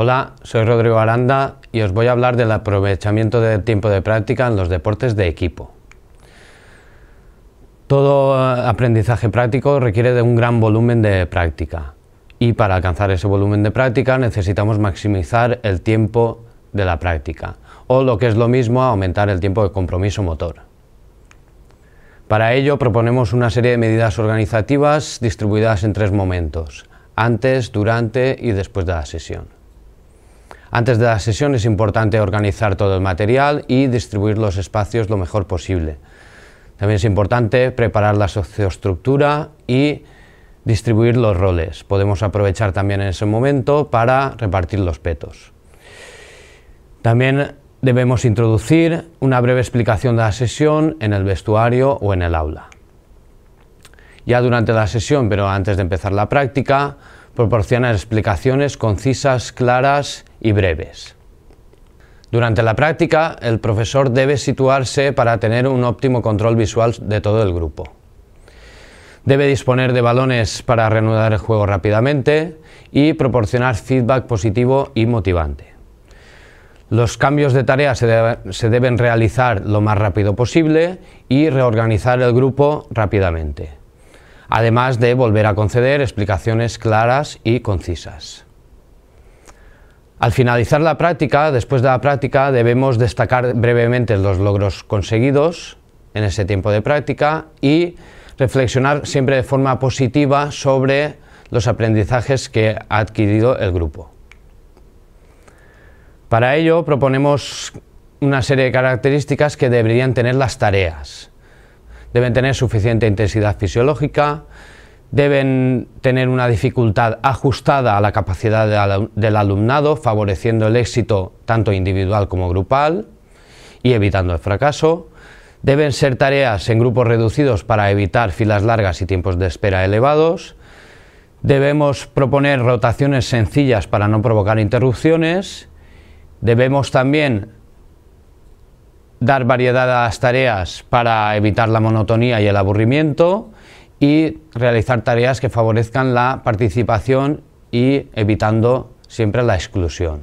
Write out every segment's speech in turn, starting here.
Hola, soy Rodrigo Aranda y os voy a hablar del aprovechamiento del tiempo de práctica en los deportes de equipo. Todo eh, aprendizaje práctico requiere de un gran volumen de práctica y para alcanzar ese volumen de práctica necesitamos maximizar el tiempo de la práctica o lo que es lo mismo aumentar el tiempo de compromiso motor. Para ello proponemos una serie de medidas organizativas distribuidas en tres momentos, antes, durante y después de la sesión. Antes de la sesión es importante organizar todo el material y distribuir los espacios lo mejor posible. También es importante preparar la socioestructura y distribuir los roles. Podemos aprovechar también en ese momento para repartir los petos. También debemos introducir una breve explicación de la sesión en el vestuario o en el aula. Ya durante la sesión, pero antes de empezar la práctica, proporcionar explicaciones concisas, claras y breves. Durante la práctica, el profesor debe situarse para tener un óptimo control visual de todo el grupo. Debe disponer de balones para reanudar el juego rápidamente y proporcionar feedback positivo y motivante. Los cambios de tarea se, se, deben realizar lo más rápido posible y reorganizar el grupo rápidamente, además de volver a conceder explicaciones claras y concisas. Al finalizar la práctica, después de la práctica, debemos destacar brevemente los logros conseguidos en ese tiempo de práctica y reflexionar siempre de forma positiva sobre los aprendizajes que ha adquirido el grupo. Para ello proponemos una serie de características que deberían tener las tareas. Deben tener suficiente intensidad fisiológica, deben tener una dificultad ajustada a la capacidad del alumnado, favoreciendo el éxito tanto individual como grupal y evitando el fracaso. Deben ser tareas en grupos reducidos para evitar filas largas y tiempos de espera elevados. Debemos proponer rotaciones sencillas para no provocar interrupciones. Debemos también dar variedad a las tareas para evitar la monotonía y el aburrimiento y realizar tareas que favorezcan la participación y evitando siempre la exclusión.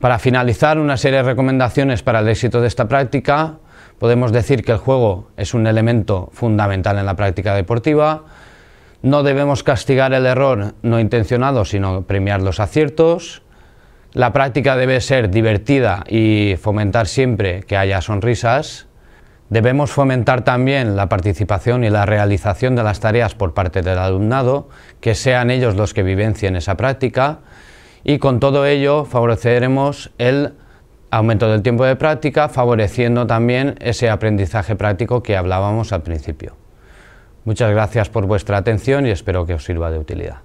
Para finalizar, una serie de recomendaciones para el éxito de esta práctica. Podemos decir que el juego es un elemento fundamental en la práctica deportiva. No debemos castigar el error no intencionado, sino premiar los aciertos. La práctica debe ser divertida y fomentar siempre que haya sonrisas. Debemos fomentar también la participación y la realización de las tareas por parte del alumnado, que sean ellos los que vivencien esa práctica y con todo ello favoreceremos el aumento del tiempo de práctica, favoreciendo también ese aprendizaje práctico que hablábamos al principio. Muchas gracias por vuestra atención y espero que os sirva de utilidad.